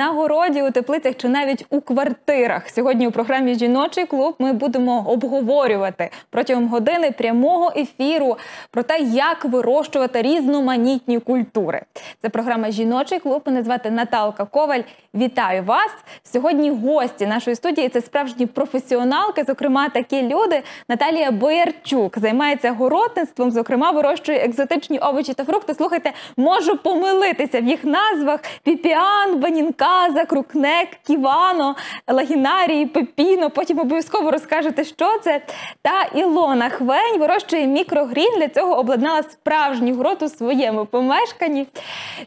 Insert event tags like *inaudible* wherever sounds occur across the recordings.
на городі, у теплицях чи навіть у квартирах. Сьогодні у програмі Жіночий клуб ми будемо обговорювати протягом години прямого ефіру про те, як вирощувати різноманітні культури. Це програма Жіночий клуб. Мене звати Наталка Коваль. Вітаю вас! Сьогодні гості нашої студії це справжні професіоналки, зокрема такі люди. Наталія Боярчук займається городництвом, зокрема, вирощує екзотичні овочі та фрукти. Слухайте, можу помилитися в їх назвах: піпіан, банінка. Гараза, Крукнек, Ківано, Лагінарії, Пепіно. Потім обов'язково розкажете, що це. Та Ілона Хвень вирощує мікрогрін. Для цього обладнала справжню грот у своєму помешканні.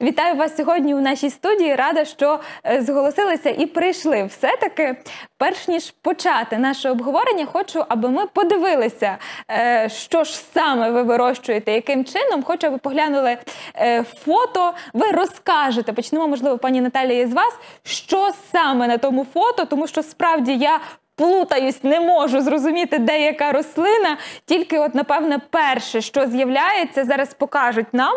Вітаю вас сьогодні у нашій студії. Рада, що е, зголосилися і прийшли. Все-таки перш ніж почати наше обговорення, хочу, аби ми подивилися, е, що ж саме ви вирощуєте, яким чином. Хочу, аби поглянули е, фото. Ви розкажете. Почнемо, можливо, пані Наталія з вас, що саме на тому фото, тому що справді я. Плутаюсь, не можу зрозуміти, де яка рослина. Тільки, от, напевне, перше, що з'являється, зараз покажуть нам.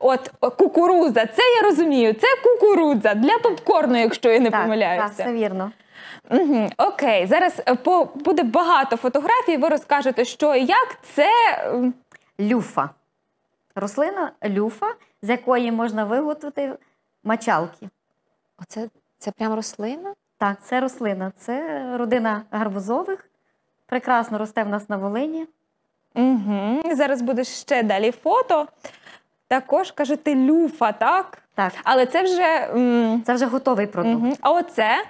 От кукурудза, це я розумію, це кукурудза для попкорну, якщо я не так, помиляюся. Так, Це вірно. Угу, Окей, зараз е, по буде багато фотографій. Ви розкажете, що і як це люфа. Рослина люфа, з якої можна виготовити мачалки. Оце це прям рослина? Так, це рослина. Це родина гарбузових. Прекрасно росте в нас на Волині. Угу. Зараз буде ще далі фото. Також кажете, люфа, так? Так. Але це вже м... Це вже готовий продукт. Угу. А оце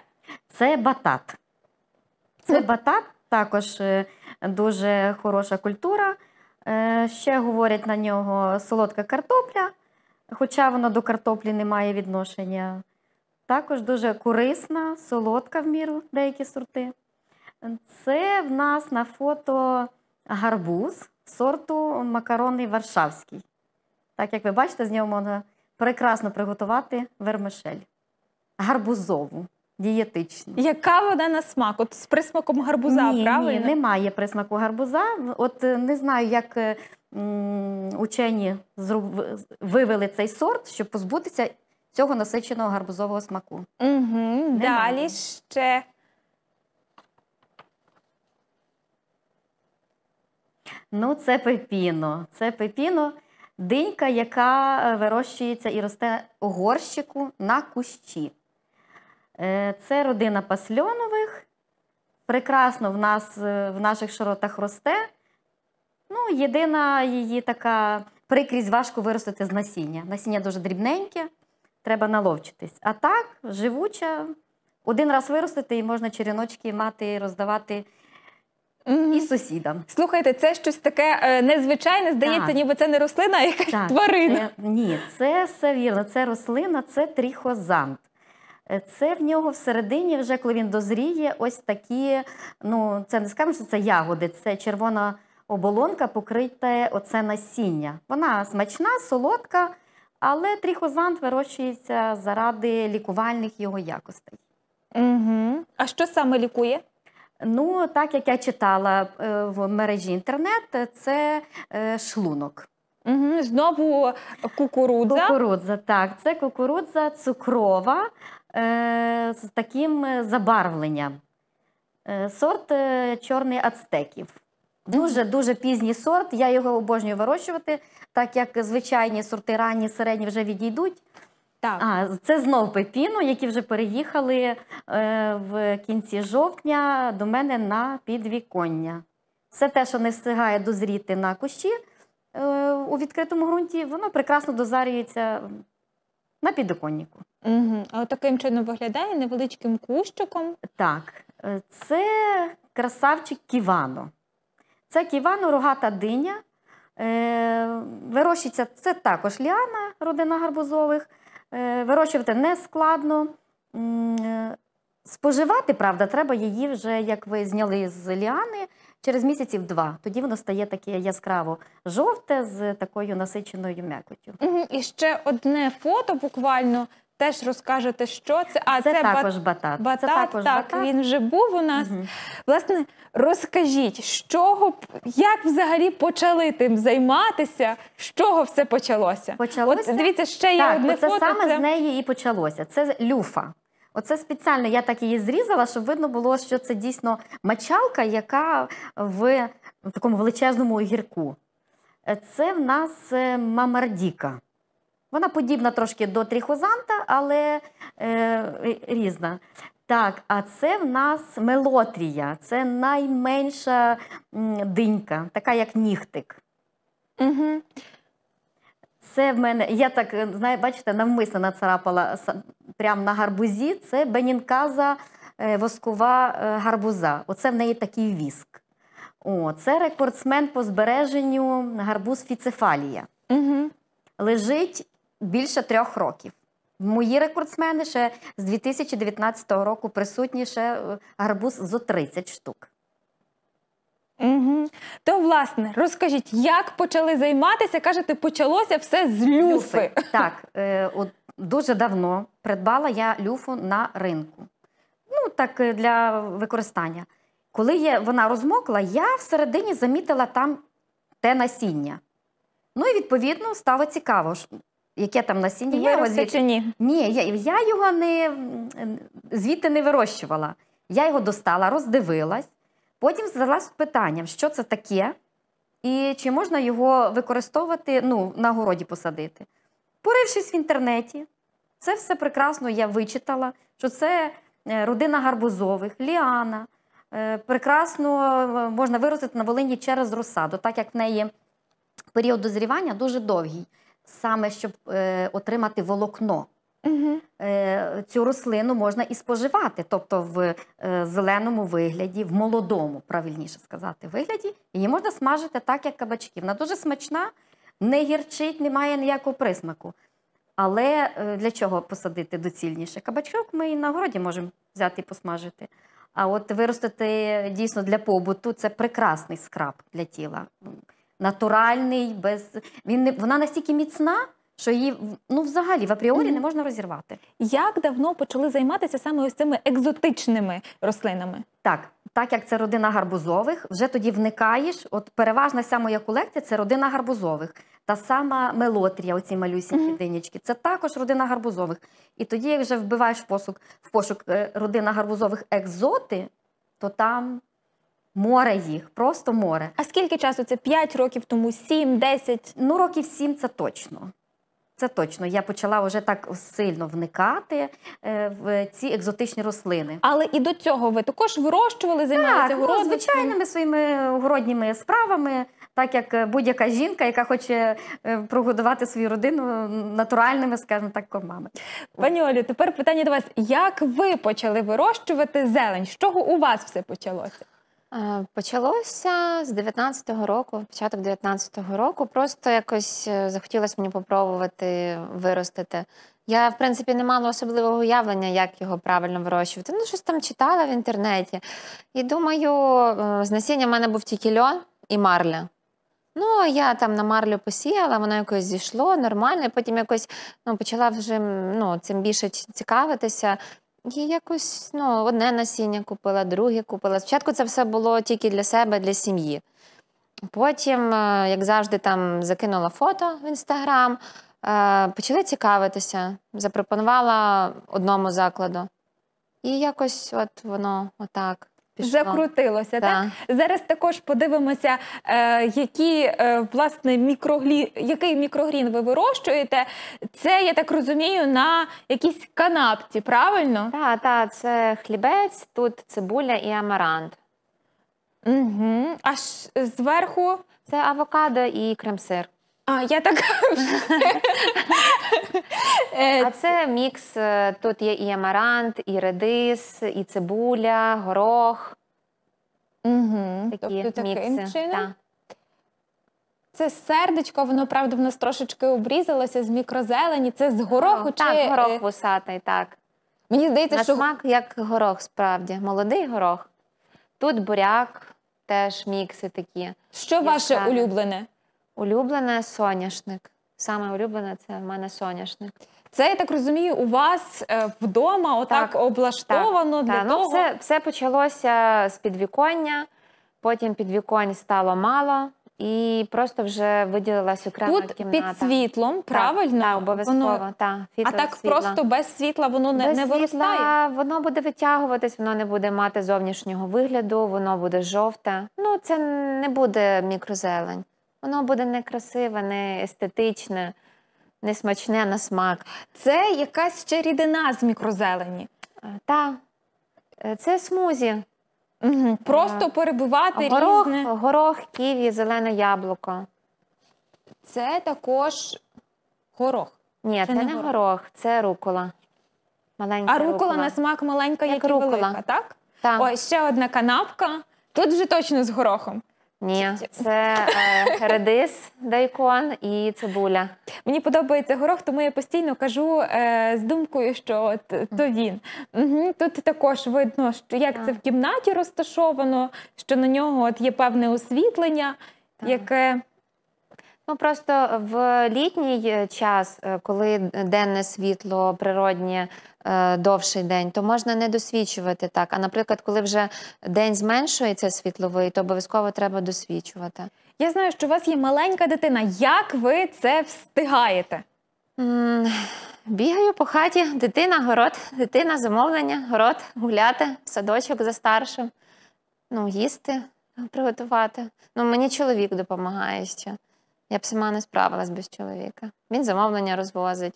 це батат. Це батат також е, дуже хороша культура. Е, ще говорять на нього солодка картопля, хоча воно до картоплі не має відношення. Також дуже корисна, солодка в міру деякі сорти. Це в нас на фото гарбуз сорту макаронний Варшавський. Так як ви бачите, з нього можна прекрасно приготувати вермишель гарбузову. Дієтичні. Яка вона на смак? От з присмаком гарбуза, ні, правильно? Ні, Немає присмаку гарбуза. От е, не знаю, як е, учені вивели цей сорт, щоб позбутися цього насиченого гарбузового смаку. Угу, Далі ще. Ну, це пепіно. Це пепіно динька, яка е, вирощується і росте у горщику на кущі. Е, це родина пасльонових. Прекрасно в нас е, в наших широтах росте. Ну, Єдина її така прикрість важко виростити з насіння. Насіння дуже дрібненьке, треба наловчитись. А так, живуча, один раз виростити і можна черіночки мати, роздавати. І сусідам. Слухайте, це щось таке е, незвичайне, здається, так. ніби це не рослина, а якась так, тварина. Це, ні, це все вірно. Це рослина, це тріхозант. Е, це в нього всередині, вже коли він дозріє, ось такі, ну це не скажемо, що це ягоди, це червона оболонка, покрита оце насіння. Вона смачна, солодка, але тріхозант вирощується заради лікувальних його якостей. Угу. А що саме лікує? Ну, так як я читала е, в мережі інтернет, це е, шлунок. Угу, Знову кукурудза. Кукурудза, так. Це кукурудза цукрова, Е, з таким е, забарвленням. Е, сорт чорний ацтеків. Дуже-дуже пізній сорт. Я його обожнюю вирощувати, так як звичайні сорти ранні, середні вже відійдуть. Так. А, Це знов пепіно, які вже переїхали е, в кінці жовтня до мене на підвіконня. Все те, що не встигає дозріти на кущі е, у відкритому ґрунті, воно прекрасно дозарюється на підоконнику. Угу. А таким чином виглядає невеличким кущиком. Так, е, це красавчик ківано. Це ківано, рогата диня. Е, Вирощується це також ліана, родина гарбузових. Е, Вирощувати не складно. Е, споживати, правда, треба її вже, як ви зняли з ліани, через місяців два. Тоді воно стає таке яскраво жовте з такою насиченою м'якотю. І ще одне фото буквально. Теж розкажете, що це. А це, це також бат... батат. Батат, це також так, батат. він вже був у нас. Угу. Власне, розкажіть, з чого як взагалі почали тим займатися, з чого все почалося? Почалося? От Дивіться, ще є одне це фото. Саме це саме з неї і почалося. Це люфа. Оце спеціально я так її зрізала, щоб видно було, що це дійсно мачалка, яка в такому величезному огірку. Е, це в нас е, мамардіка. Вона подібна трошки до тріхозанта, але е, різна. Так, а це в нас мелотрія, це найменша динька, така як нігтик. Угу. Це в мене, я так е, знає, бачите, навмисно нацарапала прямо на гарбузі. Це бенінказа е, воскова е, гарбуза. Оце в неї такий віск. О, Це рекордсмен по збереженню гарбуз фіцефалія. Угу. Лежить більше трьох років. Мої рекордсмени ще з 2019 року присутні ще гарбуз зо 30 штук. Угу. То власне розкажіть, як почали займатися? Кажете, почалося все з люфи. люфи. *laughs* Так, е, от дуже давно придбала я люфу на ринку. Ну так е, для використання. Коли є, вона розмокла, я всередині замітила там те насіння. Ну і відповідно стало цікаво, яке там насіння є. Його звід... чи ні? Ні, я, я його не звідти не вирощувала. Я його достала, роздивилась. Потім задалась питанням, що це таке, і чи можна його використовувати ну, на городі посадити. Порившись в інтернеті, це все прекрасно я вичитала, що це е, родина гарбузових, ліана. Е, прекрасно е, можна виростити на Волині через розсаду, так як в неї період дозрівання дуже довгий, саме щоб отримати волокно угу. цю рослину можна і споживати, тобто в е, зеленому вигляді, в молодому, правильніше сказати, вигляді, її можна смажити так, як кабачки. Вона дуже смачна, не гірчить, не має ніякого присмаку. Але е, для чого посадити доцільніше? Кабачок ми і на городі можемо взяти і посмажити. А от виростити дійсно для побуту це прекрасний скраб для тіла. Натуральний, без він не вона настільки міцна, що її ну взагалі в апріорі mm. не можна розірвати. Як давно почали займатися саме ось цими екзотичними рослинами? Так, так як це родина гарбузових, вже тоді вникаєш. От переважна вся моя колекція це родина гарбузових. Та сама мелотрія, оці малюсінькі mm-hmm. динячки, це також родина гарбузових. І тоді, як вже вбиваєш в пошук, в пошук е, родина гарбузових екзоти, то там море їх, просто море. А скільки часу? Це 5 років тому, 7, 10? Ну, років 7 це точно. Це точно. Я почала вже так сильно вникати е, в ці екзотичні рослини. Але і до цього ви також вирощували, займалися Так, ну, звичайними своїми городніми справами, так як е, будь-яка жінка, яка хоче е, прогодувати свою родину натуральними, скажімо так, кормами. Пані Олі, тепер питання до вас: як ви почали вирощувати зелень? З чого у вас все почалося? Е, почалося з 19-го року, початок 19-го року. Просто якось е, захотілося мені попробувати виростити. Я, в принципі, не мала особливого уявлення, як його правильно вирощувати. Ну, щось там читала в інтернеті. І думаю, е, з насіння в мене був тільки льон і марля. Ну, я там на марлю посіяла, воно якось зійшло нормально. і Потім якось ну, почала вже ну, цим більше цікавитися. І якось ну, одне насіння купила, друге купила. Спочатку це все було тільки для себе, для сім'ї. Потім, е, як завжди, там закинула фото в інстаграм, е, почали цікавитися, запропонувала одному закладу. І якось от воно отак. Пішла. Закрутилося, так. так зараз також подивимося, е, які е, власне мікроглі... який мікрогрін ви вирощуєте. Це я так розумію на якійсь канапці, правильно? Так, так, це хлібець, тут цибуля і амарант. Угу. А зверху це авокадо і крем-сир. А, я так. *laughs* Е, а це мікс. Е, тут є і амарант, і редис, і цибуля, горох. Угу. Такі тобто таким чином. Так. Це сердечко, воно правда в нас трошечки обрізалося з мікрозелені. Це з гороху чи Так, е, горох вусатий, так. Мені здається, На що смак як горох, справді. Молодий горох. Тут буряк, теж мікси такі. що ваше Яскраве. улюблене? Улюблене соняшник. Саме улюблене це в мене соняшник. Це я так розумію, у вас е, вдома отак так, облаштовано так, для так. Ну, того? Ну, все, все почалося з підвіконня, потім підвіконь стало мало. І просто вже виділилась окрема Тут кімната. під світлом, правильно? Так, обов'язково. Воно... Та, а так світла. просто без світла воно не без не виростає? Світла воно буде витягуватись, воно не буде мати зовнішнього вигляду, воно буде жовте. Ну це не буде мікрозелень. Воно буде некрасиве, не естетичне, не смачне на смак. Це якась ще рідина з мікрозелені. Е, так, е, це смузі. Е, Просто перебивати горох, різне. Горох, ківі, зелене яблуко. Це також горох. Ні, це, це не горох. горох, це рукола. Маленька А рукола, рукола на смак маленька, як, як і рукола. велика, так? Так. Ось ще одна канапка. Тут вже точно з горохом. Ні, це е, редис, дайкон і цибуля. Мені подобається горох, тому я постійно кажу е, з думкою, що от, то він. Угу, Тут також видно, що як так. це в кімнаті розташовано, що на нього от є певне освітлення, так. яке Ну просто в літній е, час, е, коли денне світло, природнє е, довший день, то можна не досвідчувати так. А наприклад, коли вже день зменшується світловий, то обов'язково треба досвідчувати. Я знаю, що у вас є маленька дитина. Як ви це встигаєте? бігаю по хаті, дитина, город, дитина, замовлення, город, гуляти, садочок за старшим, ну їсти, приготувати. Ну мені чоловік допомагає ще. Я б сама не справилась без чоловіка. Він замовлення розвозить,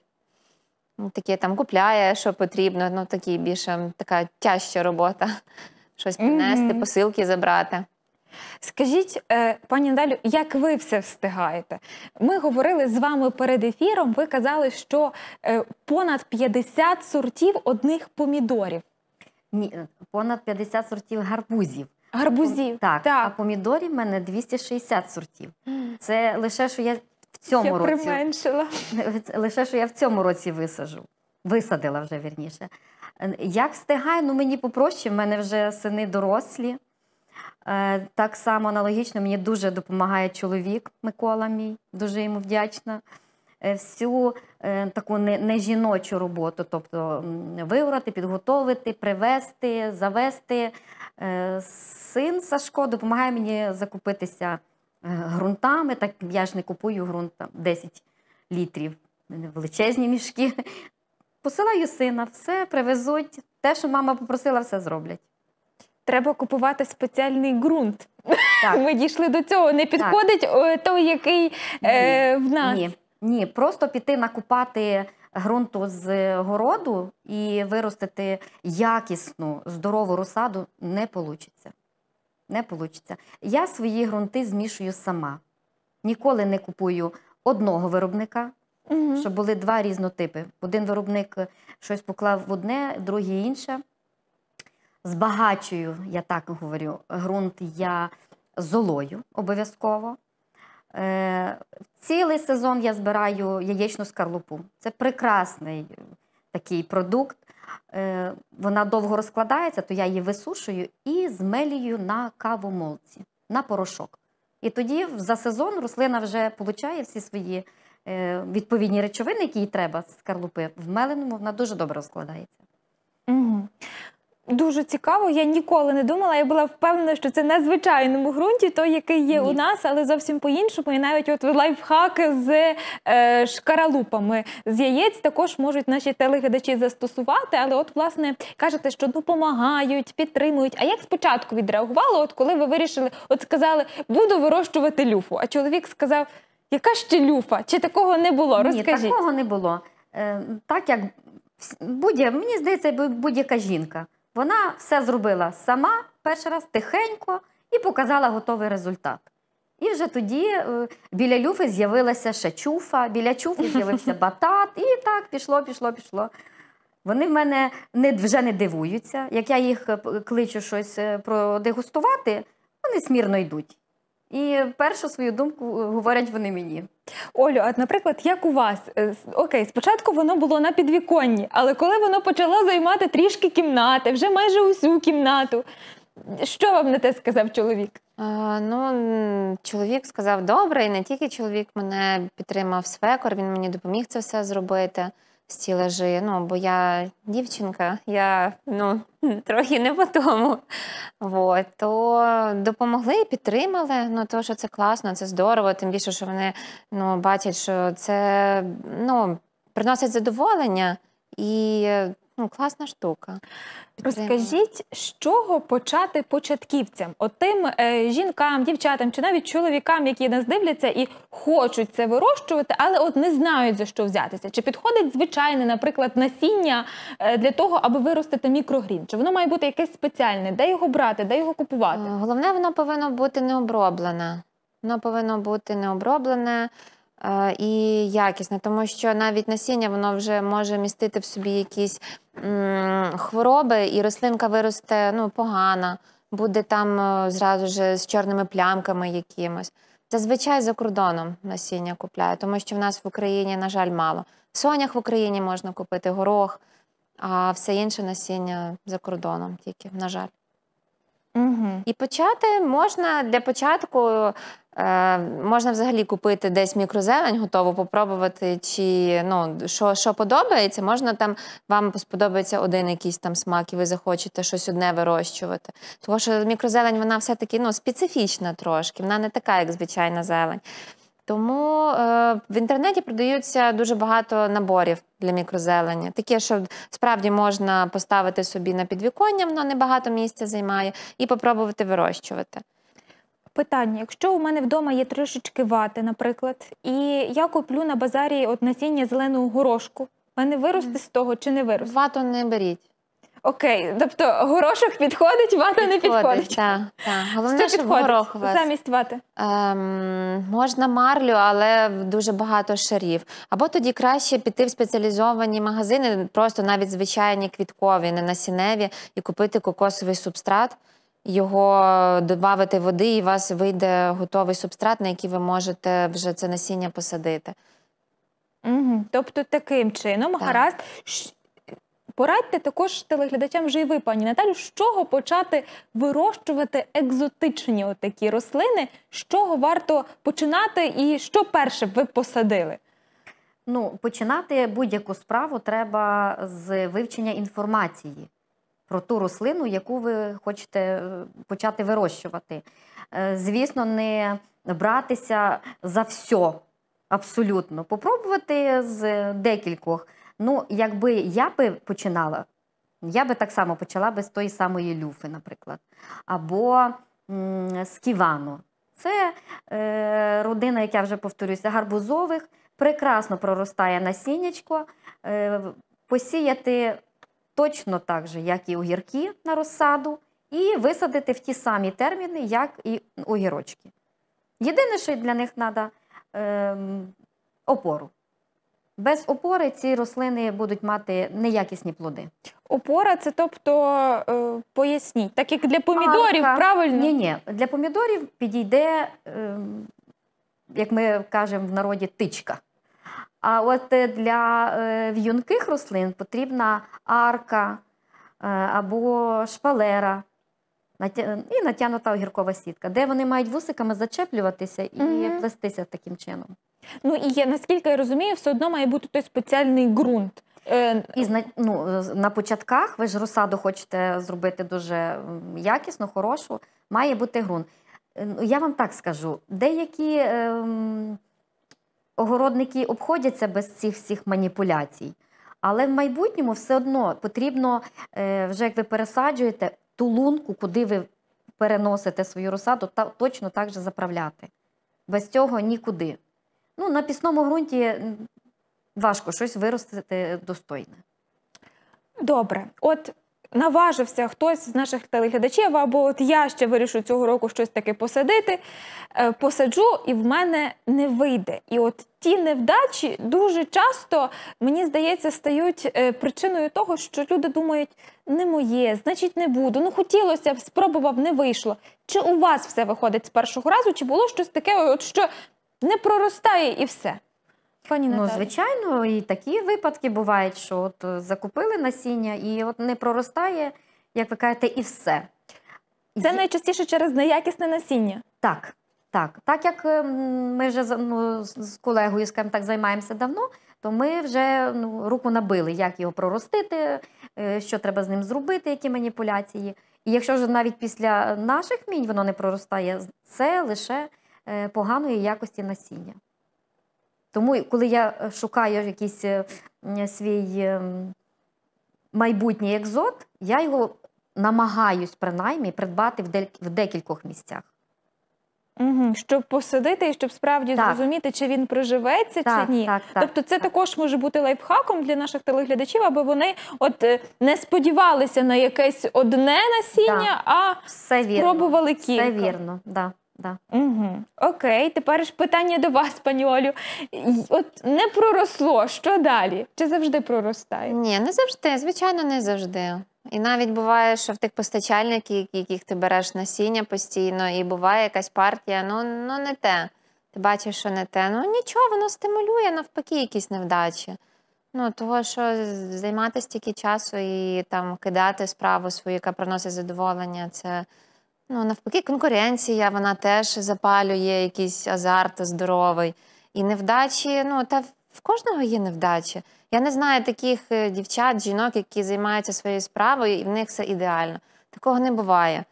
ну, таке там купляє, що потрібно, ну такі більше ем, така тяжча робота. *laughs* Щось принести, mm -hmm. посилки забрати. Скажіть, е, пані Надалю, як ви все встигаєте? Ми говорили з вами перед ефіром. Ви казали, що е, понад 50 сортів одних помідорів. Ні, е, понад 50 сортів гарбузів. Гарбузів. Так, так. А помідорів в мене 260 сортів. Це лише що я в цьому я році применшила. *laughs* Лише що я в цьому році висажу. Висадила вже вірніше. Як встигаю, ну мені попроще, в мене вже сини дорослі. Е, так само аналогічно мені дуже допомагає чоловік Микола мій, дуже йому вдячна. Е, всю е, таку нежіночу не роботу, тобто вибрати, підготовити, привезти, завести, Е, син Сашко допомагає мені закупитися е, ґрунтами, так я ж не купую ґрунт там, 10 літрів, величезні мішки. Посилаю сина, все привезуть. Те, що мама попросила, все зроблять. Треба купувати спеціальний ґрунт. Так. Ми дійшли до цього. Не підходить так. Е, той, який ні. в нас. Ні, ні. Просто піти накупати ґрунту з городу і виростити якісну, здорову розсаду не вийде. Не вийде. Я свої ґрунти змішую сама. Ніколи не купую одного виробника, угу. щоб були два різнотипи. Один виробник щось поклав в одне, другий інше. Збагачую, я так говорю, ґрунт я золою обов'язково. Е, цілий сезон я збираю яєчну скарлупу. Це прекрасний е, такий продукт. Е, вона довго розкладається, то я її висушую і змелюю на каву молці, на порошок. І тоді за сезон рослина вже получає всі свої відповідні речовини, які їй треба з скарлупи. В меленому вона дуже добре розкладається. Угу. Дуже цікаво, я ніколи не думала. Я була впевнена, що це на звичайному ґрунті, той, який є Ні. у нас, але зовсім по-іншому. І навіть от лайфхаки з е, шкаралупами з яєць також можуть наші телеглядачі застосувати. Але, от, власне, кажете, що допомагають, підтримують. А як спочатку відреагувало, от коли ви вирішили, от сказали, буду вирощувати люфу? А чоловік сказав, яка ще люфа? Чи такого не було? Розкажіть. Ні, такого не було. Е, так як будь мені здається, будь-яка жінка. Вона все зробила сама перший раз тихенько і показала готовий результат. І вже тоді е, біля люфи з'явилася ще чуфа, біля чуфи з'явився *laughs* батат, і так пішло, пішло, пішло. Вони в мене не, вже не дивуються. Як я їх е, кличу щось е, продегустувати, вони смірно йдуть. І першу свою думку говорять вони мені. Олю, а наприклад, як у вас е, окей, спочатку воно було на підвіконні, але коли воно почало займати трішки кімнати, вже майже усю кімнату. Що вам на те сказав чоловік? А, ну, Чоловік сказав добре, і не тільки чоловік мене підтримав свекор, він мені допоміг це все зробити стілажі. Ну, бо я дівчинка, я ну, *laughs* трохи не по тому. Вот. То допомогли і підтримали. Ну, то, що це класно, це здорово. Тим більше, що вони ну, бачать, що це ну, приносить задоволення. І Ну, класна штука. Розкажіть, з чого почати початківцям, От тим е, жінкам, дівчатам чи навіть чоловікам, які нас дивляться і хочуть це вирощувати, але от не знають за що взятися. Чи підходить звичайне, наприклад, насіння е, для того, аби виростити мікрогрін? Чи воно має бути якесь спеціальне? Де його брати, де його купувати? Е, головне, воно повинно бути необроблене. Воно повинно бути необроблене. Е, і якісне, тому що навіть насіння воно вже може містити в собі якісь хвороби, і рослинка виросте ну, погана, буде там е, зразу ж з чорними плямками якимось. Зазвичай за кордоном насіння купляю, тому що в нас в Україні, на жаль, мало. В Сонях в Україні можна купити, горох, а все інше насіння за кордоном тільки, на жаль. Угу. І почати можна для початку Е, можна взагалі купити десь мікрозелень, готово попробувати, чи ну що що подобається, можна там вам сподобається один якийсь там смак, і ви захочете щось одне вирощувати. Тому що мікрозелень вона все-таки ну, специфічна трошки, вона не така, як звичайна зелень. Тому е, в інтернеті продаються дуже багато наборів для мікрозелення. Таке, що справді можна поставити собі на підвіконня, воно небагато місця займає, і попробувати вирощувати питання: якщо у мене вдома є трішечки вати, наприклад, і я куплю на базарі от насіння зеленого горошку, У мене виросте з того чи не виросте? Вату не беріть. Окей, тобто горошок підходить, вата не підходить. Так, так. Головне, щоб горох у вас. замість вати. Ем, можна марлю, але дуже багато шарів. Або тоді краще піти в спеціалізовані магазини, просто навіть звичайні квіткові, не насінневі, і купити кокосовий субстрат його додати води, і у вас вийде готовий субстрат, на який ви можете вже це насіння посадити. Угу. Тобто таким чином, так. гаразд. Порадьте також телеглядачам вже і ви, пані Наталю, з чого почати вирощувати екзотичні отакі рослини, з чого варто починати, і що перше б ви посадили? Ну, починати будь-яку справу треба з вивчення інформації про ту рослину, яку ви хочете е, почати вирощувати. Е, звісно, не братися за все абсолютно. Попробувати з декількох. Ну, якби я би починала, я би так само почала би з тої самої люфи, наприклад, або з ківану. Це е, родина, як я вже повторюся, гарбузових, прекрасно проростає насіннячко. Е, Посіяти точно так же, як і огірки на розсаду, і висадити в ті самі терміни, як і огірочки. Єдине, що для них треба е, ем, опору. Без опори ці рослини будуть мати неякісні плоди. Опора це тобто е, поясніть, так як для помідорів, а, правильно? Ні, ні, для помідорів підійде, е, як ми кажемо в народі, тичка. А от е, для е, в'юнких рослин потрібна арка е, або шпалера і натягнута огіркова сітка, де вони мають вусиками зачеплюватися і угу. плестися таким чином. Ну і є, наскільки я розумію, все одно має бути той спеціальний ґрунт. І ну, на початках ви ж розсаду хочете зробити дуже якісно, хорошу, має бути ґрунт. Ну, я вам так скажу, деякі ем, огородники обходяться без цих всіх маніпуляцій. Але в майбутньому все одно потрібно, е, вже як ви пересаджуєте, ту лунку, куди ви переносите свою розсаду, точно так же заправляти. Без цього нікуди. Ну, На пісному ґрунті важко щось виростити достойне. Добре. От наважився хтось з наших телеглядачів, або от я ще вирішу цього року щось таке посадити, е, посаджу, і в мене не вийде. І от ті невдачі дуже часто, мені здається, стають е, причиною того, що люди думають, не моє, значить, не буду. Ну, хотілося б, спробував, не вийшло. Чи у вас все виходить з першого разу, чи було щось таке, от що не проростає і все? Пані Ну, ну звичайно, і такі випадки бувають, що от е, закупили насіння і от не проростає, як ви кажете, і все. Це найчастіше через неякісне насіння. Так, так. Так як ем, ми вже ну, з колегою, скажімо так, займаємося давно, то ми вже ну, руку набили, як його проростити, е, що треба з ним зробити, які маніпуляції. І якщо ж навіть після наших мінь воно не проростає, це лише е, поганої якості насіння. Тому, коли я е, шукаю якийсь е, свій ем, майбутній екзот, я його намагаюсь принаймні придбати в декількох місцях. Угу, Щоб посадити і щоб справді так. зрозуміти, чи він приживеться, так, чи ні. Так, тобто, це також може бути лайфхаком для наших телеглядачів, аби вони от е, не сподівалися на якесь одне насіння, а Все вірно. кілька. Все вірно, да. Да. Угу. Окей, тепер ж питання до вас, пані Олю. От не проросло, що далі? Чи завжди проростає? Ні, не завжди, звичайно, не завжди. І навіть буває, що в тих постачальників, яких ти береш насіння постійно, і буває якась партія, ну, ну не те. Ти бачиш, що не те. Ну нічого, воно стимулює навпаки, якісь невдачі. Ну, того, що займати стільки часу і там кидати справу свою, яка приносить задоволення, це. Ну, навпаки, конкуренція вона теж запалює якийсь азарт здоровий. І невдачі, ну та в кожного є невдачі. Я не знаю таких е, дівчат, жінок, які займаються своєю справою, і в них все ідеально. Такого не буває.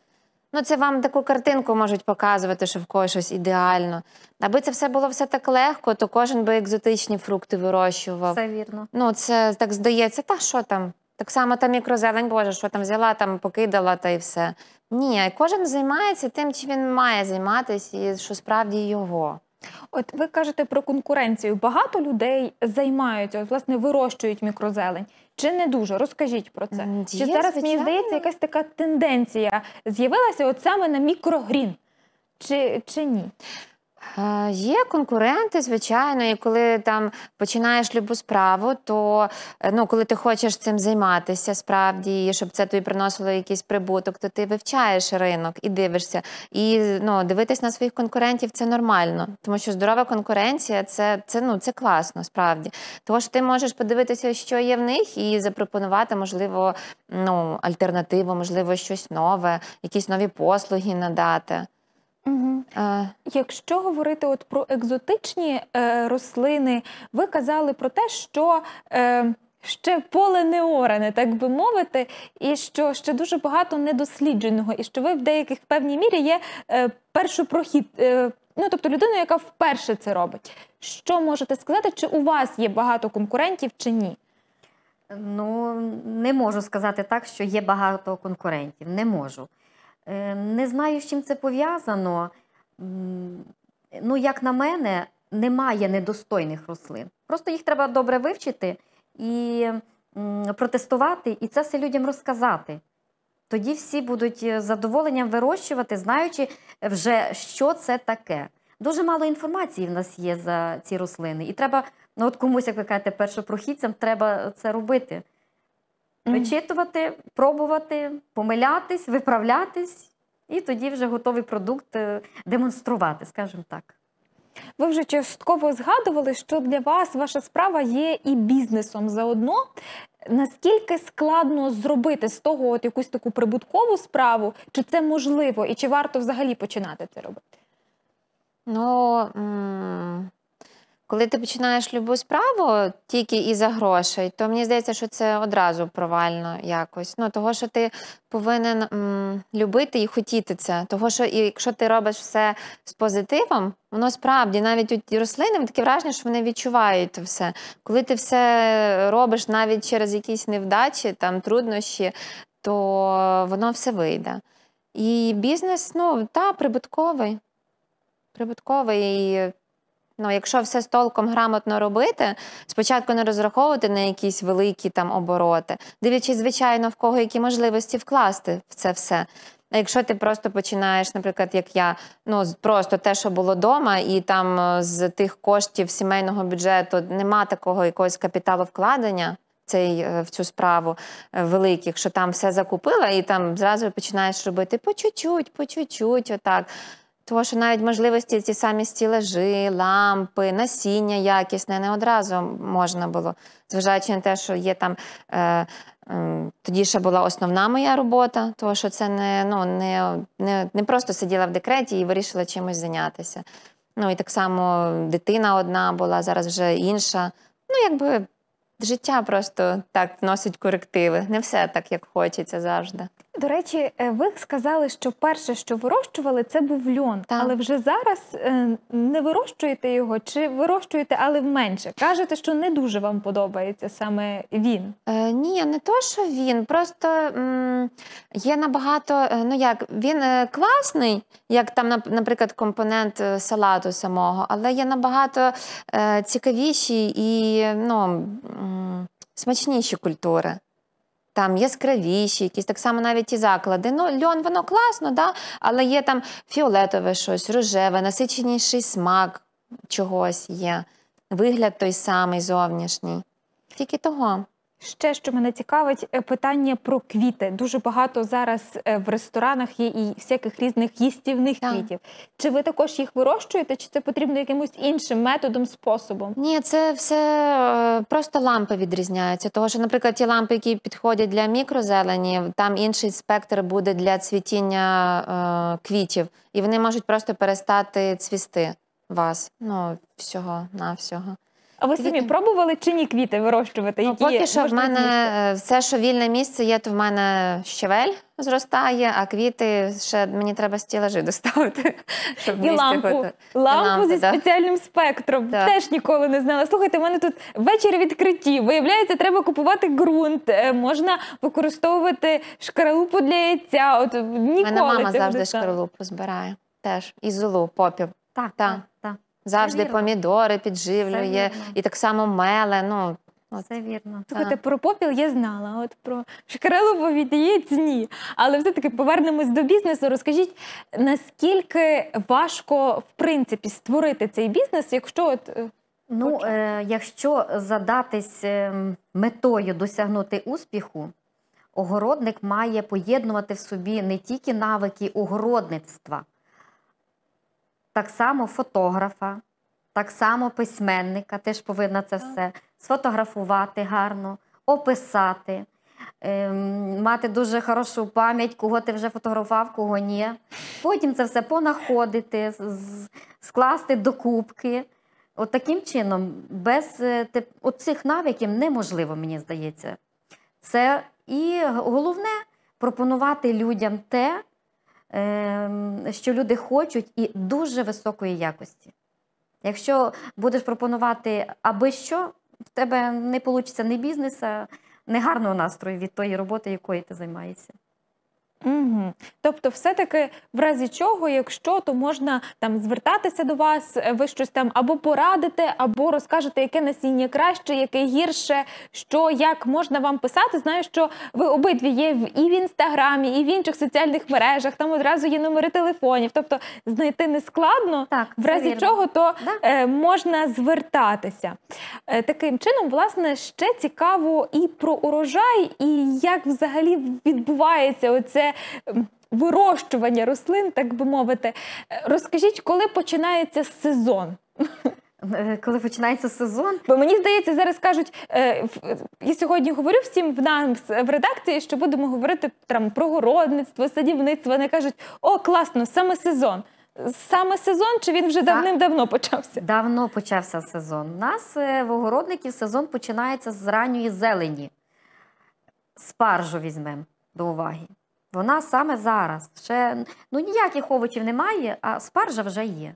Ну, це вам таку картинку можуть показувати, що в когось щось ідеально. Аби це все було все так легко, то кожен би екзотичні фрукти вирощував. Все вірно. Ну, це так здається, та що там? Так само та мікрозелень, Боже, що там взяла, там покидала та й все. Ні, кожен займається тим, чим він має займатися, і що справді його. От ви кажете про конкуренцію. Багато людей займаються, от, власне, вирощують мікрозелень. Чи не дуже? Розкажіть про це. Є, Чи зараз, звичайно. мені здається, якась така тенденція з'явилася от саме на мікрогрін? Чи, Чи ні? Є конкуренти, звичайно, і коли там починаєш любу справу, то е, ну, коли ти хочеш цим займатися справді, і щоб це тобі приносило якийсь прибуток, то ти вивчаєш ринок і дивишся. І ну, дивитись на своїх конкурентів це нормально, тому що здорова конкуренція це це, ну, це класно, справді. Тому що ти можеш подивитися, що є в них, і запропонувати, можливо, ну, альтернативу, можливо, щось нове, якісь нові послуги надати. Угу. А... Якщо говорити от про екзотичні е, рослини, ви казали про те, що е, ще поле не оране, так би мовити, і що ще дуже багато недослідженого, і що ви в деяких в певній мірі є е, першопрохід. Е, ну, тобто людина, яка вперше це робить. Що можете сказати, чи у вас є багато конкурентів чи ні? Ну, не можу сказати так, що є багато конкурентів. Не можу. Е, не знаю, з чим це пов'язано. Ну, як на мене, немає недостойних рослин. Просто їх треба добре вивчити і протестувати, і це все людям розказати. Тоді всі будуть е, з задоволенням вирощувати, знаючи вже, що це таке. Дуже мало інформації в нас є за ці рослини, і треба ну от комусь, як ви кажете, першопрохідцям треба це робити вичитувати, пробувати, помилятись, виправлятись, і тоді вже готовий продукт е, демонструвати, скажімо так. Ви вже частково згадували, що для вас ваша справа є і бізнесом заодно. Наскільки складно зробити з того от якусь таку прибуткову справу, чи це можливо і чи варто взагалі починати це робити? Ну коли ти починаєш любу справу тільки і за грошей, то мені здається, що це одразу провально якось. Ну, Того, що ти повинен м, любити і хотіти це. Того, що якщо ти робиш все з позитивом, воно справді навіть у рослини таке враження, що вони відчувають це все. Коли ти все робиш навіть через якісь невдачі, там труднощі, то воно все вийде. І бізнес, ну, та, прибутковий. Прибутковий. І Ну, якщо все з толком грамотно робити, спочатку не розраховувати на якісь великі там обороти, дивлячись, звичайно, в кого які можливості вкласти в це все. А якщо ти просто починаєш, наприклад, як я, ну просто те, що було вдома, і там е, з тих коштів сімейного бюджету нема такого якогось капіталовкладення цей, е, в цю справу е, великих, що там все закупила, і там зразу починаєш робити по чуть-чуть, по чуть-чуть, отак. Тому що навіть можливості ці самі стілажі, лампи, насіння якісне не одразу можна було, зважаючи на те, що є там. Е, тоді ще була основна моя робота, тому що це не ну, не, не, не просто сиділа в декреті і вирішила чимось зайнятися. Ну і так само дитина одна була, зараз вже інша. Ну, якби Життя просто так вносить корективи. Не все так, як хочеться завжди. До речі, е, ви сказали, що перше, що вирощували, це був льон, так. але вже зараз е, не вирощуєте його чи вирощуєте, але менше. Кажете, що не дуже вам подобається саме він? Е, Ні, не то, що він. Просто м є набагато. Е, ну як він е, класний, як там, наприклад, компонент салату самого, але є набагато е, цікавіші і ну смачніші культури. Там яскравіші, якісь так само навіть і заклади. Ну, льон, воно класно, да? але є там фіолетове щось, рожеве, насиченіший смак чогось є, вигляд той самий зовнішній. Тільки того. Ще що мене цікавить, е, питання про квіти. Дуже багато зараз е, в ресторанах є і всяких різних їстівних так. квітів. Чи ви також їх вирощуєте, чи це потрібно якимось іншим методом, способом? Ні, це все е, просто лампи відрізняються. Тому що, наприклад, ті лампи, які підходять для мікрозелені, там інший спектр буде для цвітіння квітів, і вони можуть просто перестати цвісти вас. Ну всього на всього. А ви самі пробували чи ні квіти вирощувати? Ну, Які ну, Поки що в мене змісти? все, що вільне місце є, то в мене щавель зростає, а квіти ще мені треба стілажі *laughs* доставити. щоб І лампу лампу, І лампу зі да. спеціальним спектром. Да. Теж ніколи не знала. Слухайте, в мене тут вечір відкритті. Виявляється, треба купувати ґрунт, е, можна використовувати шкаралупу для яйця. От ніколи мене мама завжди шкаралупу збирає теж і золу, попів. Так, так, так завжди помідори підживлює, і так само меле. ну... От. Це вірно. Слухайте, про попіл я знала, от про шкарелову віддається ні. Але все-таки повернемось до бізнесу. Розкажіть, наскільки важко в принципі створити цей бізнес, якщо от. Е, ну, е, якщо задатись ем, метою досягнути успіху, огородник має поєднувати в собі не тільки навики огородництва так само фотографа, так само письменника, теж повинна це все сфотографувати гарно, описати, ем, мати дуже хорошу пам'ять, кого ти вже фотографував, кого ні. Потім це все понаходити, скласти докупки. От таким чином, без е, от цих навиків неможливо, мені здається. Це і головне пропонувати людям те, Ем, що люди хочуть, і дуже високої якості. Якщо будеш пропонувати аби що, в тебе не вийде ні бізнесу, ні гарного настрою від тої роботи, якою ти займаєшся. Угу. Тобто, все-таки в разі чого, якщо то можна там звертатися до вас, е, ви щось там або порадите, або розкажете, яке насіння краще, яке гірше, що як можна вам писати. Знаю, що ви обидві є в і в інстаграмі, і в інших соціальних мережах. Там одразу є номери телефонів. Тобто знайти не складно, так в разі вірно. чого то да? е, можна звертатися. Е, таким чином, власне, ще цікаво і про урожай, і як взагалі відбувається оце вирощування рослин, так би мовити. Розкажіть, коли починається сезон? Е, коли починається сезон, бо мені здається, зараз кажуть, е, я сьогодні говорю всім в нам в редакції, що будемо говорити там про городництво, садівництво. Вони кажуть, о, класно, саме сезон. Саме сезон, чи він вже давним-давно почався? Давно почався сезон. У нас е, в огородників сезон починається з ранньої зелені. Спаржу візьмемо до уваги. Вона саме зараз. Ще ну ніяких овочів немає, а спаржа вже є.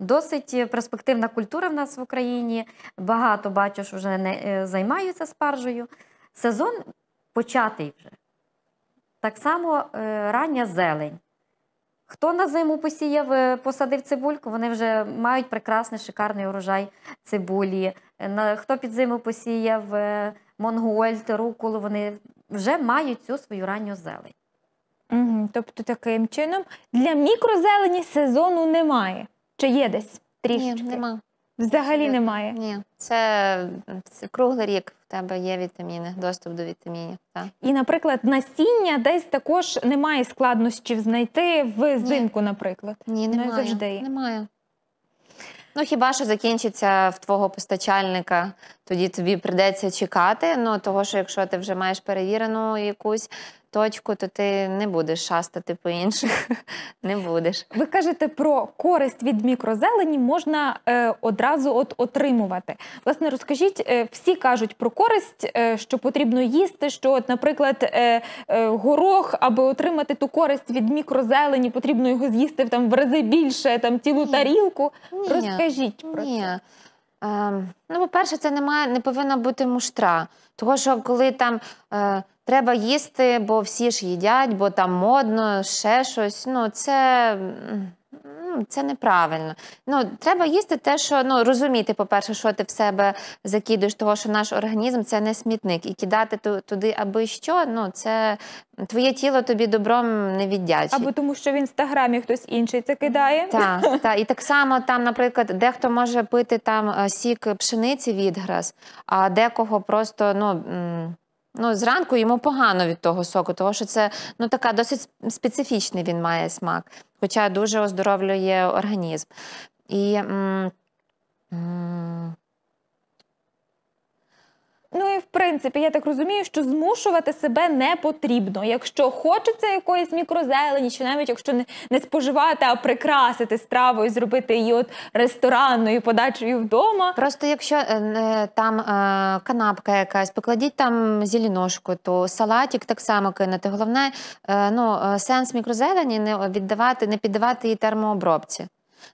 Досить перспективна культура в нас в Україні. Багато бачу, вже не е, займаються спаржею. Сезон початий вже. Так само е, рання зелень. Хто на зиму посіяв, е, посадив цибульку, вони вже мають прекрасний шикарний урожай цибулі. Хто під зиму посіяв монгольт, руколу, вони вже мають цю свою ранню зелень. Угу, Тобто таким чином для мікрозелені сезону немає. Чи є десь трішки? Ні, нема. Взагалі немає. Ні, це, це круглий рік в тебе є вітаміни, доступ до вітамінів. Так. І, наприклад, насіння десь також немає складнощів знайти взимку, наприклад. Ні, ну, немає. Завжди є. немає. Ну, хіба що закінчиться в твого постачальника, тоді тобі прийдеться чекати. Ну, того, що якщо ти вже маєш перевірену якусь точку, то ти не будеш шастати по інших. *laughs* Не будеш. Ви кажете про користь від мікрозелені можна е, одразу от отримувати. Власне, розкажіть, е, всі кажуть про користь, е, що потрібно їсти. Що, от, наприклад, е, е, горох, аби отримати ту користь від мікрозелені, потрібно його з'їсти там в рази більше, там цілу Ні. тарілку. Ні. Розкажіть про це. Е, ну, по-перше, це немає, не повинна бути муштра, Того, що коли там е, Треба їсти, бо всі ж їдять, бо там модно, ще щось. Ну, це це неправильно. Ну, Треба їсти те, що ну, розуміти, по-перше, що ти в себе закидуєш, того, що наш організм це не смітник. І кидати туди аби що, ну, це твоє тіло тобі добром не віддячить. Або тому, що в інстаграмі хтось інший це кидає. Так, та. і так само, там, наприклад, дехто може пити там е, сік пшениці відграз, а декого просто. ну. Ну, зранку йому погано від того соку, тому що це ну така досить специфічний він має смак, хоча дуже оздоровлює організм. І м м Ну і в принципі, я так розумію, що змушувати себе не потрібно. Якщо хочеться якоїсь мікрозелені, чи навіть якщо не не споживати, а прикрасити страву і зробити її от ресторанною подачею вдома. Просто якщо е, там е, канапка якась, покладіть там зеленошку, то салатик так само кинути. Головне, е, ну сенс мікрозелені не віддавати, не піддавати її термообробці.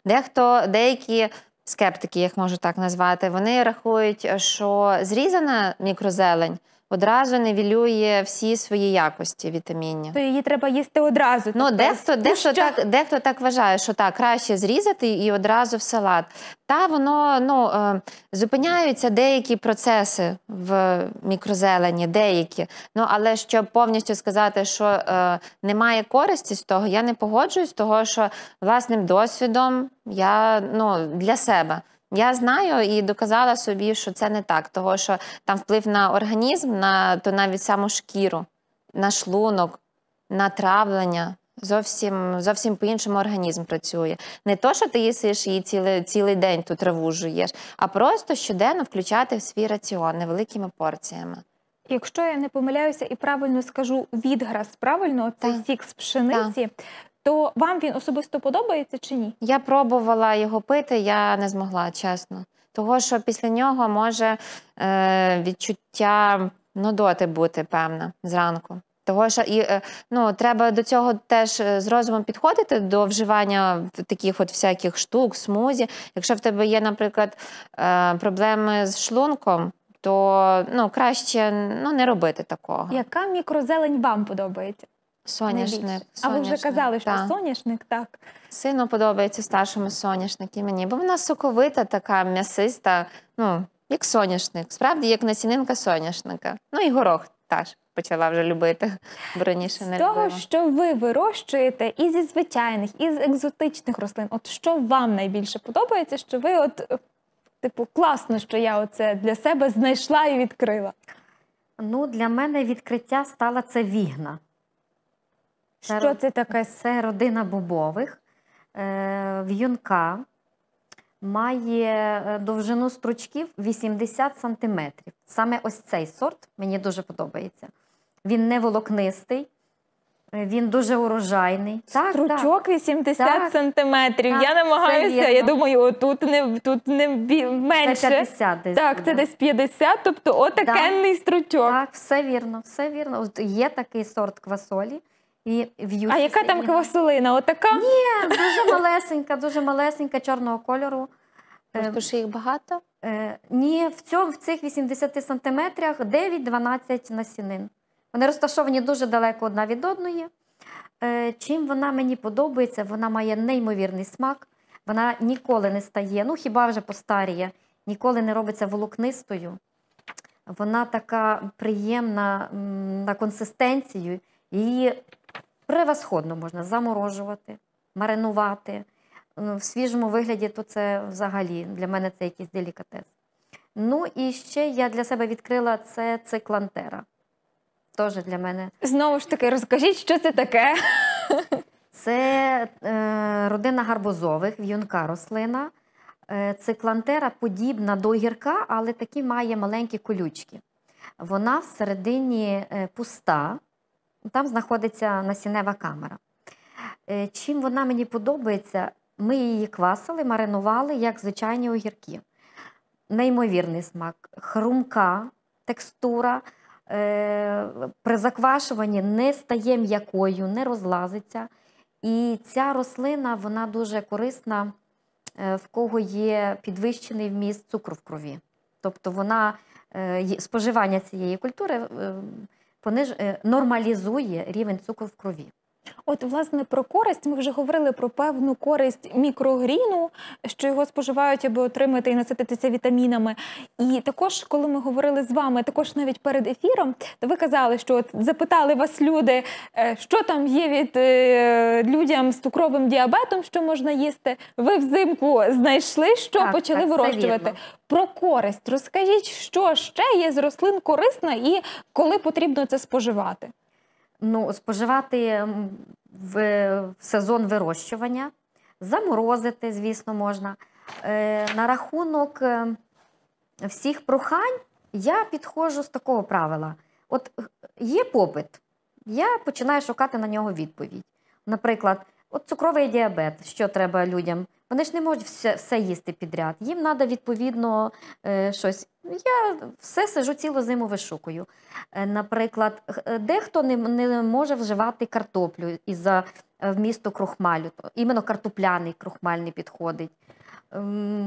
Дехто деякі скептики, їх можу так назвати, вони рахують, що зрізана мікрозелень одразу невілює всі свої якості вітамінні. То її треба їсти одразу. Ну, тобто дехто, дехто, так, дехто так вважає, що так, краще зрізати і одразу в салат. Та воно ну, е, зупиняються деякі процеси в мікрозелені, деякі. Ну, Але щоб повністю сказати, що е, немає користі з того, я не погоджуюсь, того, що власним досвідом я ну, для себе. Я знаю і доказала собі, що це не так, того що там вплив на організм, на то навіть саму шкіру, на шлунок, на травлення. Зовсім зовсім по-іншому організм працює. Не то, що ти їсиш її цілий цілий день тут траву жуєш, а просто щоденно включати в свій раціон невеликими порціями. Якщо я не помиляюся і правильно скажу відграс, правильно, це сік з пшениці, то вам він особисто подобається чи ні? Я пробувала його пити, я не змогла, чесно. Того, що після нього може е, відчуття нудоти бути, певна, зранку. Того що і е, ну треба до цього теж е, з розумом підходити до вживання таких от всяких штук, смузі. Якщо в тебе є, наприклад, е, проблеми з шлунком, то ну краще ну не робити такого. Яка мікрозелень вам подобається? Соняшник. Найбільше. А ви вже казали, що та. соняшник, так. Сину подобається старшому соняшник і мені, бо вона соковита, така м'ясиста, ну, як соняшник. Справді, як насінинка соняшника. Ну і горох теж почала вже любити, бо раніше не З того, любила. що ви вирощуєте і зі звичайних, і з екзотичних рослин. От що вам найбільше подобається, що ви, от, типу, класно, що я оце для себе знайшла і відкрила? Ну, Для мене відкриття стала це вігна. Що це таке? Це родина бобових. Е, В'юнка має е, довжину стручків 80 см. Саме ось цей сорт мені дуже подобається. Він не волокнистий, е, він дуже урожайний. Стручок так. 80 так, сантиметрів. Так, я намагаюся, я думаю, отут не тут не менше. Це 50 десь. Так, це десь 50, тобто отакенний стручок. Так, все вірно, все вірно. От є такий сорт квасолі і в'ють. А яка там квасолина? Отака? Ні, дуже малесенька, дуже малесенька, чорного кольору. Е, Просто що їх багато? Е, ні, в в цих 80 сантиметрах 9-12 насінин. Вони розташовані дуже далеко одна від одної. Е, чим вона мені подобається, вона має неймовірний смак, вона ніколи не стає, ну хіба вже постаріє, ніколи не робиться волокнистою. Вона така приємна на консистенцію, її превосходно можна заморожувати, маринувати. В свіжому вигляді, то це взагалі для мене це якийсь делікатес. Ну і ще я для себе відкрила це циклантера. Теж для мене. Знову ж таки, розкажіть, що це таке? Це е, родина гарбузових, в'юнка рослина. Е, Циклантера подібна до гірка, але такі має маленькі колючки. Вона всередині е, пуста, там знаходиться насінева камера. Е, чим вона мені подобається, ми її квасили, маринували, як звичайні огірки. Неймовірний смак, хрумка текстура. Е, при заквашуванні не стає м'якою, не розлазиться. І ця рослина вона дуже корисна, е, в кого є підвищений вміст цукру в крові. Тобто вона споживання цієї культури пониж... Е, нормалізує рівень цукру в крові. От, власне, про користь ми вже говорили про певну користь мікрогріну, що його споживають, аби отримати і насититися вітамінами. І також, коли ми говорили з вами, також навіть перед ефіром, то ви казали, що от запитали вас люди, е, що там є від е, людям з цукровим діабетом, що можна їсти. Ви взимку знайшли, що так, почали так, вирощувати. Про користь розкажіть, що ще є з рослин корисна і коли потрібно це споживати ну, споживати в, в сезон вирощування, заморозити, звісно, можна. Е, На рахунок е, всіх прохань я підходжу з такого правила: от е, є попит, я починаю шукати на нього відповідь. Наприклад, От цукровий діабет, що треба людям? Вони ж не можуть все все їсти підряд. Їм треба відповідно е, щось. Я все сижу цілу зиму вишукую. Е, наприклад, е, дехто не не може вживати картоплю із за е, вмісту крухмалю, іменно картопляний крухмаль не підходить. Е,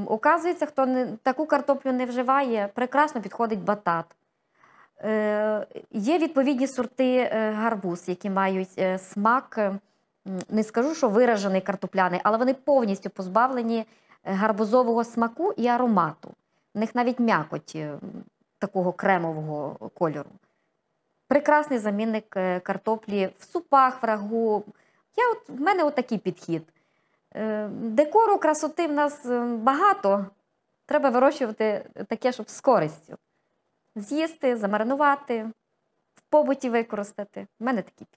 оказується, хто не, таку картоплю не вживає, прекрасно підходить батат. Е, є відповідні сорти гарбуз, які мають смак не скажу, що виражений картопляний, але вони повністю позбавлені е, гарбузового смаку і аромату. В них навіть м'якоть такого кремового кольору. Прекрасний замінник е, картоплі в супах, в рагу. Я от, В мене отакий от підхід. Е, декору, красоти в нас багато. Треба вирощувати таке, щоб з користю. З'їсти, замаринувати, в побуті використати. В мене такий підхід.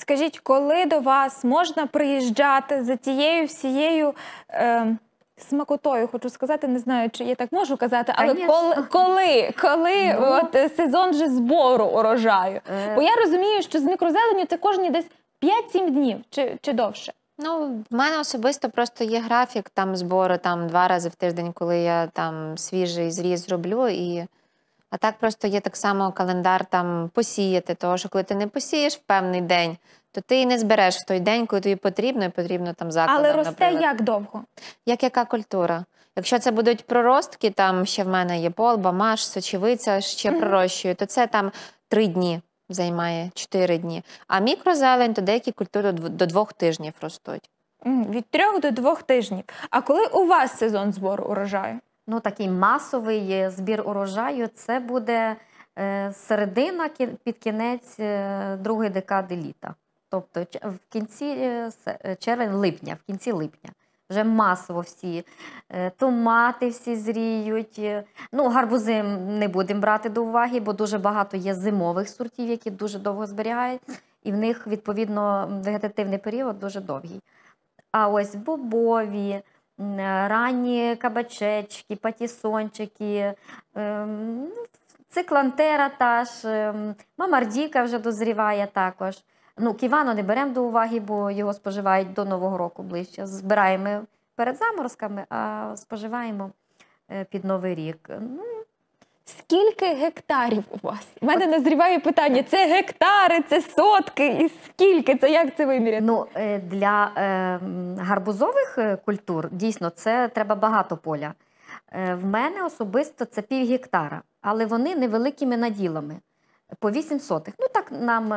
Скажіть, коли до вас можна приїжджати за тією всією е, смакотою? Хочу сказати, не знаю, чи я так можу казати, але коли коли, коли ну. от, е, сезон же збору урожаю? Е... Бо я розумію, що з мікрозеленю це кожні десь 5-7 днів чи, чи довше. Ну, в мене особисто просто є графік там збору там два рази в тиждень, коли я там свіжий зріз зроблю і а так просто є так само календар там посіяти, того що коли ти не посієш в певний день, то ти і не збереш в той день, коли тобі потрібно, і потрібно там закладам. Але росте наприклад. як довго? Як яка культура? Якщо це будуть проростки, там ще в мене є полба, маш, сочевиця, ще пророщую, то це там три дні займає, чотири дні. А мікрозелень, то деякі культури до двох тижнів ростуть. Від трьох до двох тижнів. А коли у вас сезон збору урожаю? ну, такий масовий збір урожаю, це буде е, середина під кінець е, другої декади літа. Тобто в кінці е, червень-липня, в кінці липня. Вже масово всі томати всі зріють. Ну, гарбузи не будемо брати до уваги, бо дуже багато є зимових сортів, які дуже довго зберігають, і в них, відповідно, вегетативний період дуже довгий. А ось бобові, Е, ранні кабачечки, патісончики, ем, циклантера та ем, мамардіка вже дозріває також. Ну, Ківану не беремо до уваги, бо його споживають до Нового року ближче. Збираємо перед заморозками, а споживаємо е, під Новий рік. Ну, Скільки гектарів у вас? У мене назріває питання: це гектари, це сотки, і скільки це як це виміряти? Ну е, для е, гарбузових е, культур дійсно це треба багато поля. В мене особисто це пів гектара, але вони невеликими наділами. По 8 сотих. Ну так нам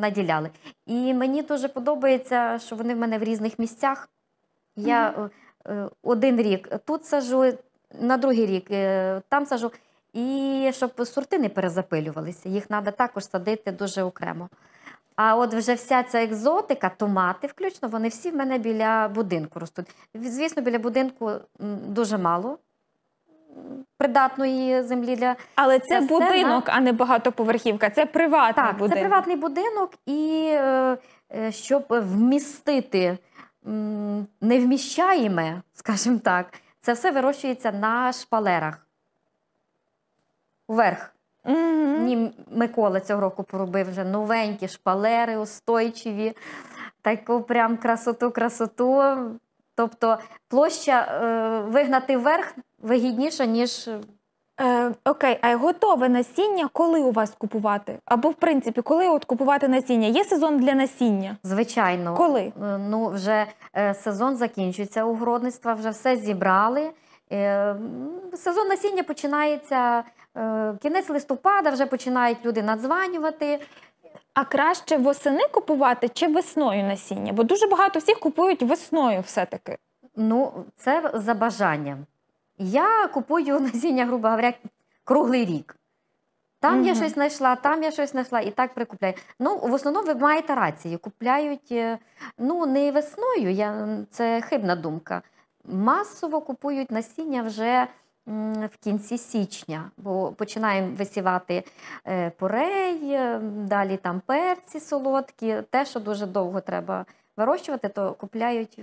наділяли. І мені дуже подобається, що вони в мене в різних місцях. Я mm один рік тут сажу, на другий рік там сажу. І щоб сорти не перезапилювалися, їх треба також садити дуже окремо. А от вже вся ця екзотика, томати, включно, вони всі в мене біля будинку ростуть. Звісно, біля будинку дуже мало придатної землі для але це, це будинок, на... а не багатоповерхівка. Це приватний так, будинок. Це приватний будинок, і е, е, щоб вмістити невміщаємо, скажімо так, це все вирощується на шпалерах вверх. Mm -hmm. Ні, Микола цього року поробив вже новенькі шпалери устойчиві, таку прям красоту-красоту. Тобто площа е, вигнати вверх вигідніше, ніж. Е, е, Окей, а готове насіння коли у вас купувати? Або, в принципі, коли от купувати насіння? Є сезон для насіння? Звичайно. Коли? Е, ну, Вже е, сезон закінчується у городництва, вже все зібрали. Е, сезон насіння починається Е, кінець листопада вже починають люди надзванювати. А краще восени купувати чи весною насіння? Бо дуже багато всіх купують весною все-таки. Ну, це за бажанням. Я купую *laughs* насіння, грубо говоря, круглий рік. Там угу. я щось знайшла, там я щось знайшла і так прикупляю. Ну, в основному ви маєте рацію. Купляють е, ну, не весною, я, це хибна думка. Масово купують насіння вже в кінці січня, бо починаємо висівати е, порей, е, далі там перці солодкі. Те, що дуже довго треба вирощувати, то купляють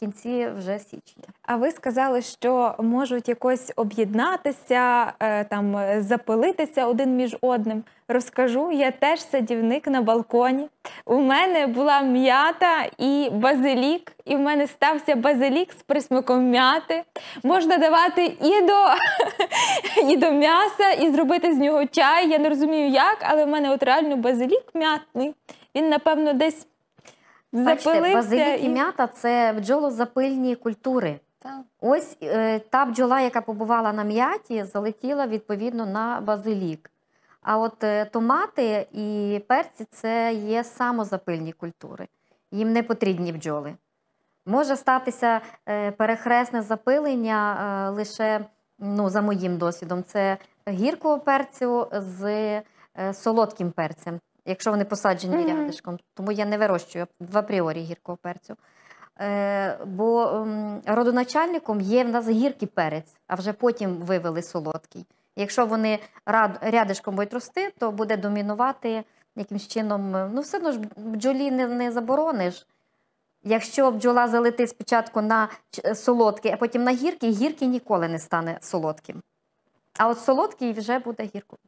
кінці вже січня. А ви сказали, що можуть якось об'єднатися, е, там запилитися один між одним. Розкажу, я теж садівник на балконі. У мене була м'ята і базилік, і в мене стався базилік з присмаком м'яти. Можна давати і до *laughs* і до м'яса, і зробити з нього чай. Я не розумію як, але в мене от реально базилік м'ятний. Він, напевно, десь. Бачите, базилік і м'ята це бджолозапильні культури. Так. Ось е, та бджола, яка побувала на м'яті, залетіла відповідно на базилік. А от е, томати і перці це є самозапильні культури, їм не потрібні бджоли. Може статися е, перехресне запилення е, лише ну, за моїм досвідом: це гіркого перцю з е, солодким перцем якщо вони посаджені mm-hmm. рядишком. Тому я не вирощую в апріорі гіркого перцю. Е, Бо е, родоначальником є в нас гіркий перець, а вже потім вивели солодкий. Якщо вони ряд, рядишком будуть рости, то буде домінувати якимсь чином. Е, ну, все одно ж бджолі не, не заборониш. Якщо бджола залетить спочатку на солодкий, а потім на гіркий, гіркий ніколи не стане солодким. А от солодкий вже буде гірким.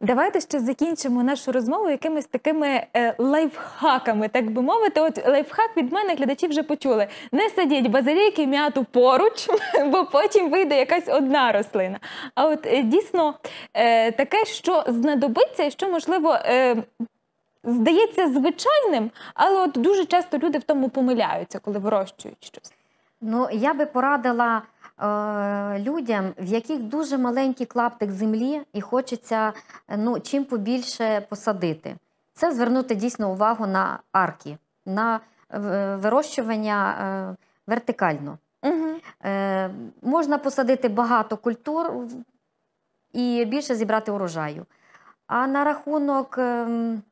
Давайте ще закінчимо нашу розмову якимись такими е, лайфхаками, так би мовити. От лайфхак від мене глядачі вже почули. Не садіть базиліки, м'яту поруч, *laughs* бо потім вийде якась одна рослина. А от е, дійсно е, таке, що знадобиться, і що можливо. Е, здається звичайним, але от дуже часто люди в тому помиляються, коли вирощують щось. Ну я би порадила Е, людям, в яких дуже маленький клаптик землі, і хочеться е, ну, чим побільше посадити. Це звернути дійсно увагу на арки, на е, вирощування вертикально. Угу. Е, Можна посадити багато культур і більше зібрати урожаю. А на рахунок, ем,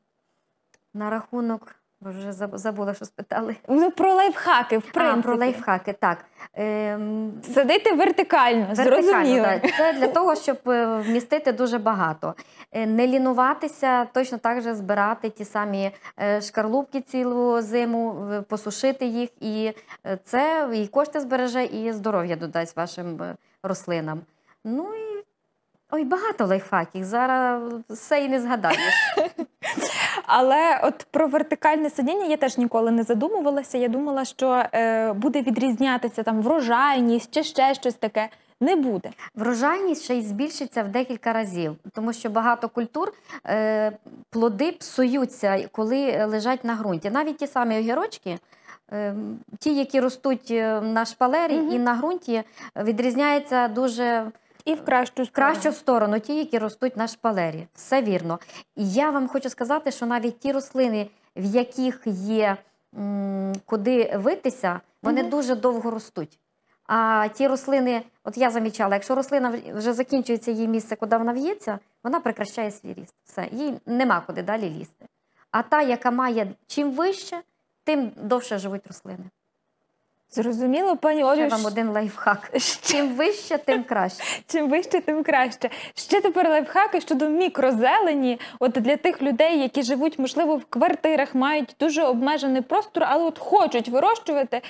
на рахунок Бо вже забула, що спитали. Ну, Про лайфхаки, в принципі. А, про лайфхаки, так. Ем... Садити вертикально, вертикально зрозуміло. Так. Це для того, щоб е, вмістити дуже багато. Е, не лінуватися, точно так же збирати ті самі е, шкарлупки цілу зиму, посушити їх, і це і кошти збереже, і здоров'я додасть вашим рослинам. Ну і Ой, багато лайфхаків. Зараз все і не згадаєш. *laughs* Але от про вертикальне сидіння я теж ніколи не задумувалася. Я думала, що е, буде відрізнятися там врожайність чи ще щось таке. Не буде врожайність ще й збільшиться в декілька разів, тому що багато культур е, плоди псуються, коли лежать на ґрунті. Навіть ті самі огірочки, е, ті, які ростуть е, на шпалері угу. і на ґрунті, відрізняється дуже і в кращу сторону. кращу сторону, ті, які ростуть на шпалері. Все вірно. я вам хочу сказати, що навіть ті рослини, в яких є м, куди витися, вони mm -hmm. дуже довго ростуть. А ті рослини, от я замічала, якщо рослина вже закінчується її місце, куди вона в'ється, вона прикращає свій ріст. Все, їй нема куди далі лізти. А та, яка має чим вище, тим довше живуть рослини. Зрозуміло, пані Олю. Ще вам один лайфхак. *laughs* Чим вище, тим краще. *laughs* Чим вище, тим краще. Ще тепер лайфхаки щодо мікрозелені. От для тих людей, які живуть, можливо, в квартирах, мають дуже обмежений простор, але от хочуть вирощувати.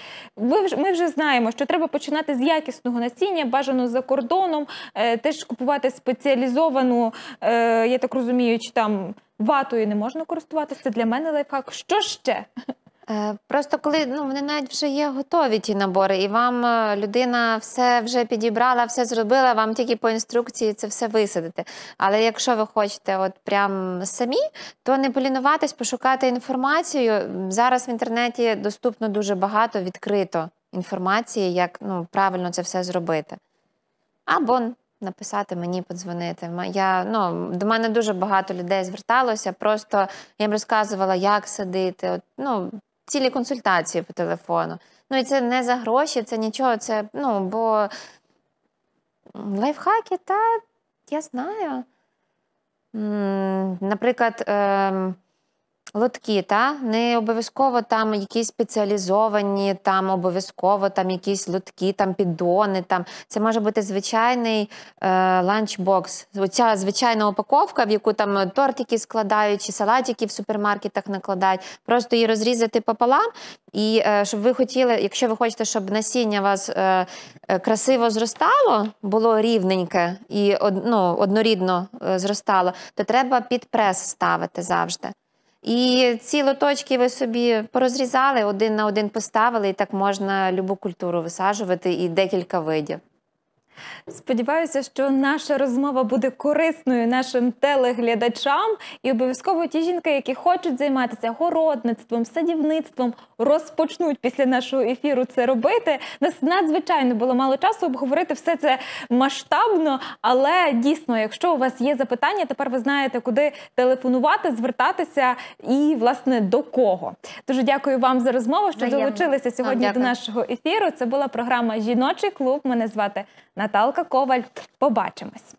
Ми вже знаємо, що треба починати з якісного насіння, бажано за кордоном, е, теж купувати спеціалізовану, е, я так розумію, чи там ватою не можна користуватися. Це для мене лайфхак. Що ще? *laughs* Е, просто коли ну вони навіть вже є готові ті набори, і вам е, людина все вже підібрала, все зробила, вам тільки по інструкції це все висадити. Але якщо ви хочете, от прям самі, то не полінуватись, пошукати інформацію. Зараз в інтернеті доступно дуже багато відкрито інформації, як ну правильно це все зробити. Або Написати мені, подзвонити. Я, ну, До мене дуже багато людей зверталося. Просто я їм розказувала, як садити. От, ну, цілі консультації по телефону. Ну і це не за гроші, це нічого. Це ну, бо лайфхаки, та я знаю. Наприклад, ем, Лотки, та не обов'язково там якісь спеціалізовані, там обов'язково там якісь лотки, там піддони. Там це може бути звичайний е, ланчбокс. Оця звичайна упаковка, в яку там тортики складають, чи салатики в супермаркетах накладають. Просто її розрізати пополам. І е, щоб ви хотіли, якщо ви хочете, щоб насіння вас е, е красиво зростало, було рівненьке і ну, однорідно е, зростало, то треба під прес ставити завжди. І ці лоточки ви собі порозрізали, один на один поставили, і так можна любу культуру висаджувати і декілька видів. Сподіваюся, що наша розмова буде корисною нашим телеглядачам, і обов'язково ті жінки, які хочуть займатися городництвом, садівництвом, розпочнуть після нашого ефіру це робити. Нас надзвичайно було мало часу обговорити все це масштабно. Але дійсно, якщо у вас є запитання, тепер ви знаєте, куди телефонувати, звертатися і власне до кого. Дуже дякую вам за розмову, що Взаємно. долучилися сьогодні О, до нашого ефіру. Це була програма Жіночий клуб. Мене звати. Наталка Коваль. Побачимось.